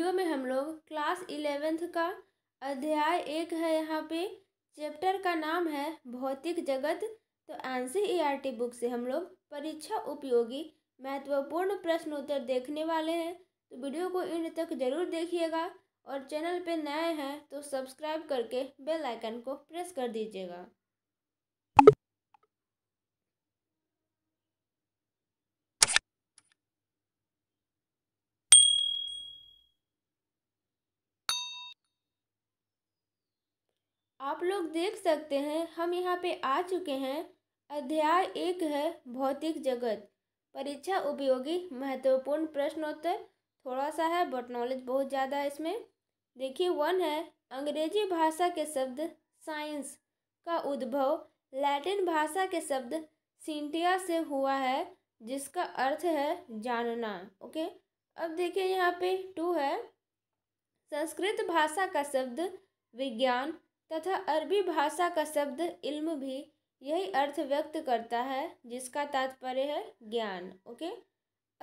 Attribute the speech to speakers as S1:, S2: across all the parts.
S1: video में हम लोग क्लास इलेवेंथ का अध्याय एक है यहाँ पे चैप्टर का नाम है भौतिक जगत तो एन सी बुक से हम लोग परीक्षा उपयोगी महत्वपूर्ण प्रश्नोत्तर देखने वाले हैं तो वीडियो को इन तक जरूर देखिएगा और चैनल पे नए हैं तो सब्सक्राइब करके बेल आइकन को प्रेस कर दीजिएगा आप लोग देख सकते हैं हम यहाँ पे आ चुके हैं अध्याय एक है भौतिक जगत परीक्षा उपयोगी महत्वपूर्ण प्रश्नोत्तर थोड़ा सा है बट नॉलेज बहुत ज़्यादा है इसमें देखिए वन है अंग्रेजी भाषा के शब्द साइंस का उद्भव लैटिन भाषा के शब्द सिंटिया से हुआ है जिसका अर्थ है जानना ओके अब देखिए यहाँ पे टू है संस्कृत भाषा का शब्द विज्ञान तथा अरबी भाषा का शब्द इल्म भी यही अर्थ व्यक्त करता है जिसका तात्पर्य है ज्ञान ओके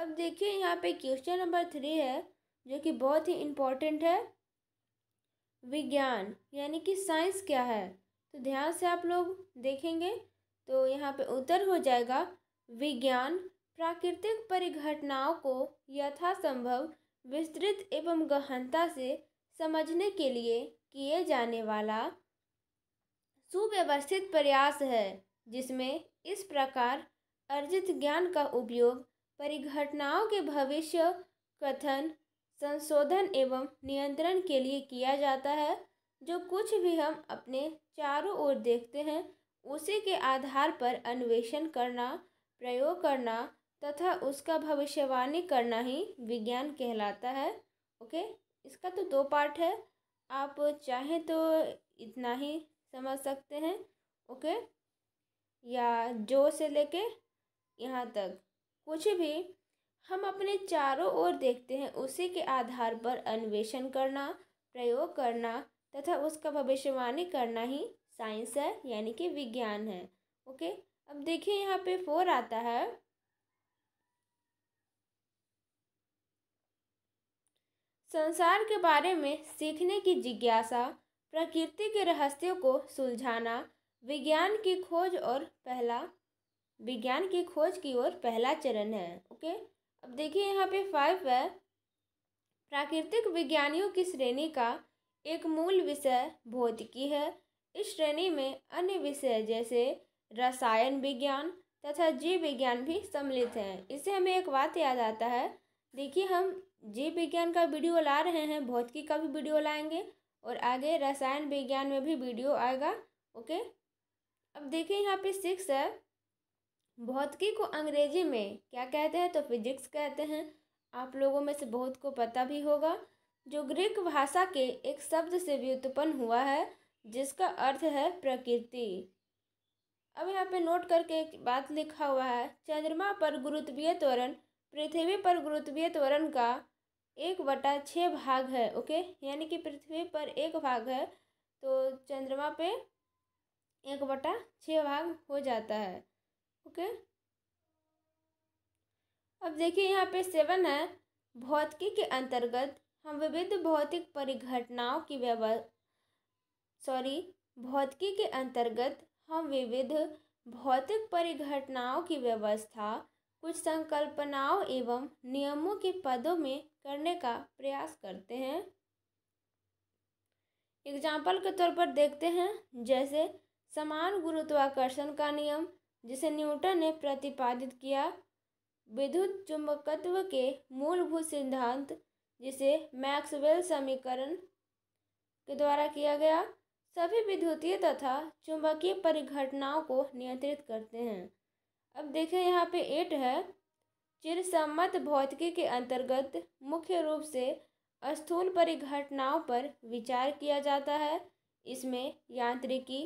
S1: अब देखिए यहाँ पे क्वेश्चन नंबर थ्री है जो कि बहुत ही इम्पोर्टेंट है विज्ञान यानी कि साइंस क्या है तो ध्यान से आप लोग देखेंगे तो यहाँ पे उत्तर हो जाएगा विज्ञान प्राकृतिक परिघटनाओं को यथासंभव विस्तृत एवं गहनता से समझने के लिए किए जाने वाला सुव्यवस्थित प्रयास है जिसमें इस प्रकार अर्जित ज्ञान का उपयोग परिघटनाओं के भविष्य कथन संशोधन एवं नियंत्रण के लिए किया जाता है जो कुछ भी हम अपने चारों ओर देखते हैं उसी के आधार पर अन्वेषण करना प्रयोग करना तथा उसका भविष्यवाणी करना ही विज्ञान कहलाता है ओके इसका तो दो पार्ट है आप चाहें तो इतना ही समझ सकते हैं ओके या जो से लेके यहाँ तक कुछ भी हम अपने चारों ओर देखते हैं उसी के आधार पर अन्वेषण करना प्रयोग करना तथा उसका भविष्यवाणी करना ही साइंस है यानी कि विज्ञान है ओके अब देखिए यहाँ पे फोर आता है संसार के बारे में सीखने की जिज्ञासा प्रकृति के रहस्यों को सुलझाना विज्ञान की खोज और पहला विज्ञान की खोज की ओर पहला चरण है ओके अब देखिए यहाँ पे फाइव है प्राकृतिक विज्ञानियों की श्रेणी का एक मूल विषय भौतिकी है इस श्रेणी में अन्य विषय जैसे रसायन विज्ञान तथा जीव विज्ञान भी सम्मिलित हैं इससे हमें एक बात याद आता है देखिए हम जीव विज्ञान का वीडियो ला रहे हैं भौतिकी का भी वीडियो लाएंगे और आगे रसायन विज्ञान में भी वीडियो आएगा ओके अब देखिए यहाँ पे सिक्स है भौतिकी को अंग्रेजी में क्या कहते हैं तो फिजिक्स कहते हैं आप लोगों में से बहुत को पता भी होगा जो ग्रीक भाषा के एक शब्द से व्युत्पन्न हुआ है जिसका अर्थ है प्रकृति अब यहाँ पे नोट करके एक बात लिखा हुआ है चंद्रमा पर गुरुत्वीय त्वरण पृथ्वी पर गुरुत्वीय त्वरण का एक बटा छः भाग है ओके यानी कि पृथ्वी पर एक भाग है तो चंद्रमा पे एक बटा छः भाग हो जाता है ओके अब देखिए यहाँ पे सेवन है भौतिकी के अंतर्गत हम विविध भौतिक परिघटनाओं की व्यवस्था सॉरी भौतिकी के अंतर्गत हम विविध भौतिक परिघटनाओं की व्यवस्था कुछ संकल्पनाओं एवं नियमों के पदों में करने का प्रयास करते हैं एग्जाम्पल के तौर पर देखते हैं जैसे समान गुरुत्वाकर्षण का नियम जिसे न्यूटन ने प्रतिपादित किया विद्युत चुंबकत्व के मूलभूत सिद्धांत जिसे मैक्सवेल समीकरण के द्वारा किया गया सभी विद्युतीय तथा चुंबकीय परिघटनाओं को नियंत्रित करते हैं अब देखें यहाँ पे एट है चिरसम्मत भौतिकी के अंतर्गत मुख्य रूप से स्थूल परिघटनाओं पर विचार किया जाता है इसमें यांत्रिकी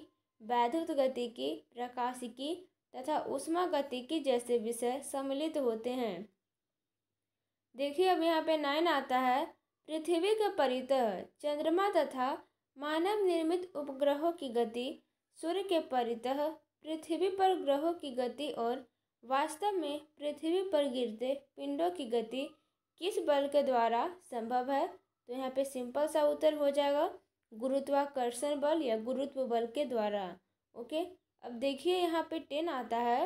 S1: वैद्युत की प्रकाशिकी तथा उष्मा गति की जैसे विषय सम्मिलित होते हैं देखिए अब यहाँ पे नाइन आता है पृथ्वी के परितः चंद्रमा तथा मानव निर्मित उपग्रहों की गति सूर्य के परितः पृथ्वी पर ग्रहों की गति और वास्तव में पृथ्वी पर गिरते पिंडों की गति किस बल के द्वारा संभव है तो यहाँ पे सिंपल सा उत्तर हो जाएगा गुरुत्वाकर्षण बल या गुरुत्व बल के द्वारा ओके अब देखिए यहाँ पे टेन आता है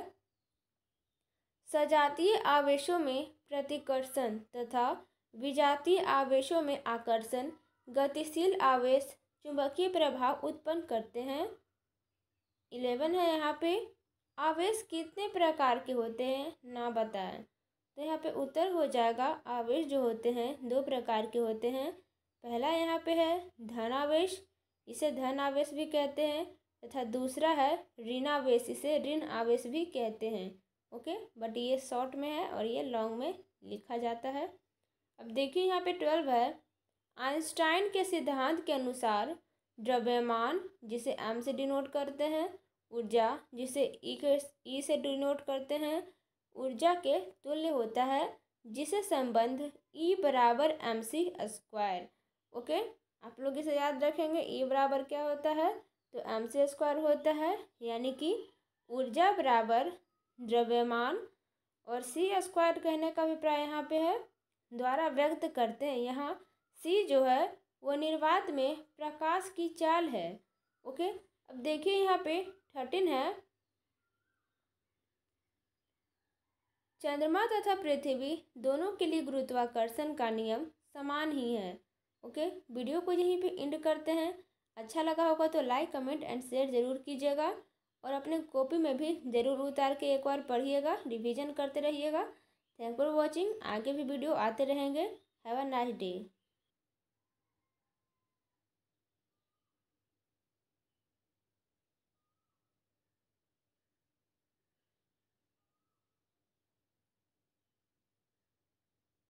S1: सजातीय आवेशों में प्रतिकर्षण तथा विजातीय आवेशों में आकर्षण गतिशील आवेश चुंबकीय प्रभाव उत्पन्न करते हैं इलेवन है यहाँ पे आवेश कितने प्रकार के होते हैं ना बताएं तो यहाँ पे उत्तर हो जाएगा आवेश जो होते हैं दो प्रकार के होते हैं पहला यहाँ पे है आवेश इसे धन आवेश भी कहते हैं तथा दूसरा है ऋण आवेश इसे ऋण आवेश भी कहते हैं ओके बट ये शॉर्ट में है और ये लॉन्ग में लिखा जाता है अब देखिए यहाँ पे ट्वेल्व है आइंस्टाइन के सिद्धांत के अनुसार द्रव्यमान जिसे एम से डिनोट करते हैं ऊर्जा जिसे ई e के ई e से डिनोट करते हैं ऊर्जा के तुल्य होता है जिसे संबंध ई e बराबर एम सी स्क्वायर ओके आप लोग इसे याद रखेंगे ई बराबर क्या होता है तो एम सी स्क्वायर होता है यानी कि ऊर्जा बराबर द्रव्यमान और सी स्क्वायर कहने का अभिप्राय यहाँ पे है द्वारा व्यक्त करते हैं यहाँ सी जो है वो निर्वात में प्रकाश की चाल है ओके अब देखिए यहाँ पे थर्टीन है चंद्रमा तथा पृथ्वी दोनों के लिए गुरुत्वाकर्षण का नियम समान ही है ओके वीडियो को यहीं पे एंड करते हैं अच्छा लगा होगा तो लाइक कमेंट एंड शेयर ज़रूर कीजिएगा और अपने कॉपी में भी ज़रूर उतार के एक बार पढ़िएगा रिवीजन करते रहिएगा थैंक फॉर वॉचिंग आगे भी वीडियो आते रहेंगे हैव अ नाइस डे